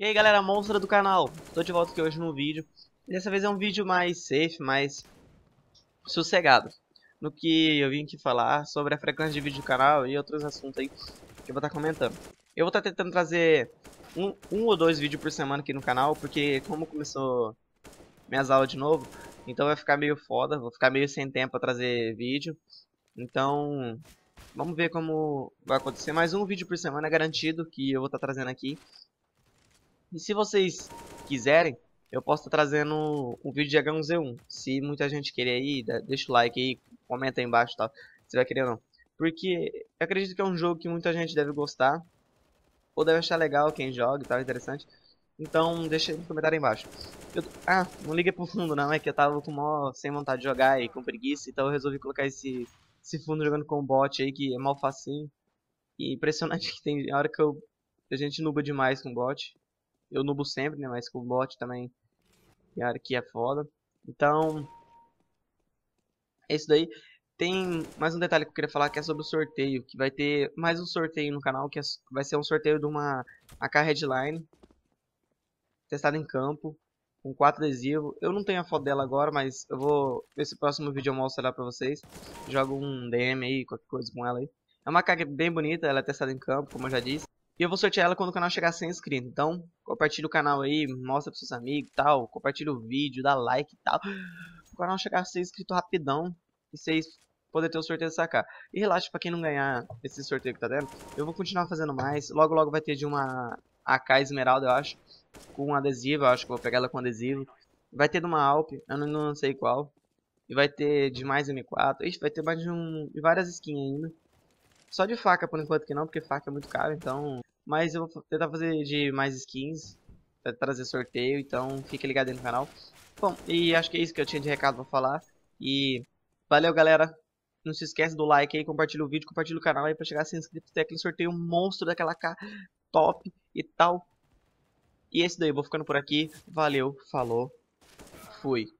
E aí galera, monstra do canal, tô de volta aqui hoje no vídeo Dessa vez é um vídeo mais safe, mais sossegado No que eu vim aqui falar sobre a frequência de vídeo do canal e outros assuntos aí que eu vou estar tá comentando Eu vou estar tá tentando trazer um, um ou dois vídeos por semana aqui no canal Porque como começou minhas aulas de novo, então vai ficar meio foda, vou ficar meio sem tempo pra trazer vídeo Então vamos ver como vai acontecer. Mais um vídeo por semana é garantido que eu vou estar tá trazendo aqui. E se vocês quiserem, eu posso estar tá trazendo um vídeo de H1Z1. Se muita gente querer aí, deixa o like aí, comenta aí embaixo tal, se vai querer ou não. Porque eu acredito que é um jogo que muita gente deve gostar, ou deve achar legal quem joga e tal, interessante. Então, deixa no comentário aí embaixo. Eu... Ah, não liga pro fundo não, é que eu tava com mó... sem vontade de jogar e com preguiça, então eu resolvi colocar esse, esse fundo jogando com o bot aí, que é mal facinho. E impressionante que tem a hora que eu... a gente nuba demais com o bot. Eu nubo sempre, né? Mas com o bot também. a que é foda. Então. É isso daí. Tem mais um detalhe que eu queria falar que é sobre o sorteio. Que vai ter mais um sorteio no canal. Que é, vai ser um sorteio de uma AK Headline. Testada em campo. Com quatro adesivos. Eu não tenho a foto dela agora, mas eu vou. Nesse próximo vídeo eu mostro ela pra vocês. Jogo um DM aí, qualquer coisa com ela aí. É uma AK bem bonita, ela é testada em campo, como eu já disse. E eu vou sortear ela quando o canal chegar a 100 inscritos. Então, Compartilha o canal aí, mostra pros seus amigos e tal. Compartilha o vídeo, dá like e tal. O canal chegar a ser inscrito rapidão e vocês poder ter o sorteio dessa K. E relaxa, pra quem não ganhar esse sorteio que tá dando, eu vou continuar fazendo mais. Logo, logo vai ter de uma AK Esmeralda, eu acho, com um adesivo, eu acho que vou pegar ela com adesivo. Vai ter de uma Alp, eu não, não sei qual. E vai ter de mais M4, Ixi, vai ter mais de um... várias skins ainda. Só de faca por enquanto que não, porque faca é muito caro, então mas eu vou tentar fazer de mais skins, pra trazer sorteio, então fique ligado aí no canal. Bom, e acho que é isso que eu tinha de recado pra falar. E valeu, galera. Não se esquece do like aí, compartilha o vídeo, compartilha o canal aí pra chegar a 100 inscritos. Tem aquele sorteio monstro daquela K top e tal. E é isso daí, vou ficando por aqui. Valeu, falou, fui.